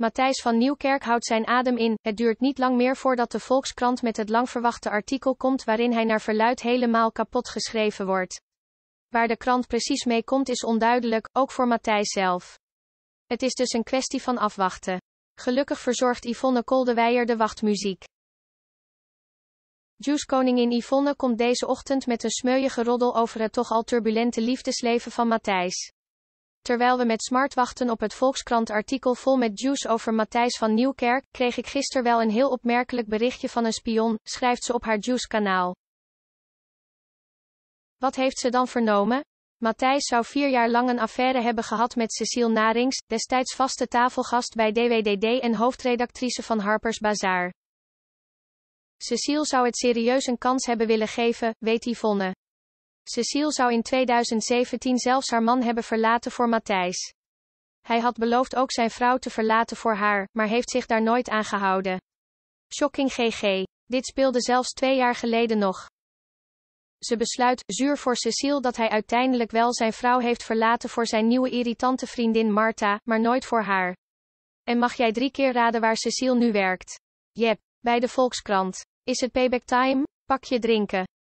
Matthijs van Nieuwkerk houdt zijn adem in. Het duurt niet lang meer voordat de Volkskrant met het langverwachte artikel komt waarin hij naar verluid helemaal kapot geschreven wordt. Waar de krant precies mee komt is onduidelijk, ook voor Matthijs zelf. Het is dus een kwestie van afwachten. Gelukkig verzorgt Yvonne Koldewijer de wachtmuziek. Juice koningin Yvonne komt deze ochtend met een smeuïge roddel over het toch al turbulente liefdesleven van Matthijs. Terwijl we met smart wachten op het Volkskrant-artikel vol met juice over Matthijs van Nieuwkerk, kreeg ik gisteren wel een heel opmerkelijk berichtje van een spion, schrijft ze op haar Juice-kanaal. Wat heeft ze dan vernomen? Matthijs zou vier jaar lang een affaire hebben gehad met Cecile Narings, destijds vaste tafelgast bij DWDD en hoofdredactrice van Harper's Bazaar. Cecile zou het serieus een kans hebben willen geven, weet Yvonne. Cecile zou in 2017 zelfs haar man hebben verlaten voor Matthijs. Hij had beloofd ook zijn vrouw te verlaten voor haar, maar heeft zich daar nooit aan gehouden. Shocking GG. Dit speelde zelfs twee jaar geleden nog. Ze besluit, zuur voor Cecile, dat hij uiteindelijk wel zijn vrouw heeft verlaten voor zijn nieuwe irritante vriendin Marta, maar nooit voor haar. En mag jij drie keer raden waar Cecile nu werkt? Jep, bij de Volkskrant. Is het payback time? Pak je drinken.